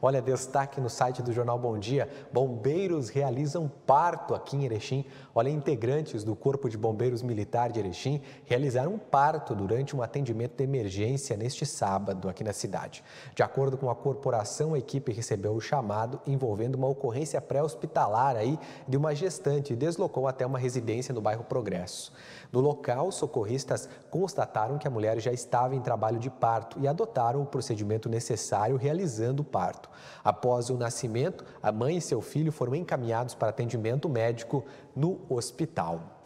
Olha, destaque no site do Jornal Bom Dia: bombeiros realizam parto aqui em Erechim. Olha, integrantes do Corpo de Bombeiros Militar de Erechim realizaram um parto durante um atendimento de emergência neste sábado aqui na cidade. De acordo com a corporação, a equipe recebeu o chamado envolvendo uma ocorrência pré-hospitalar aí de uma gestante e deslocou até uma residência no bairro Progresso. No local, socorristas constataram que a mulher já estava em trabalho de parto e adotaram o procedimento necessário realizando o parto parto. Após o nascimento, a mãe e seu filho foram encaminhados para atendimento médico no hospital.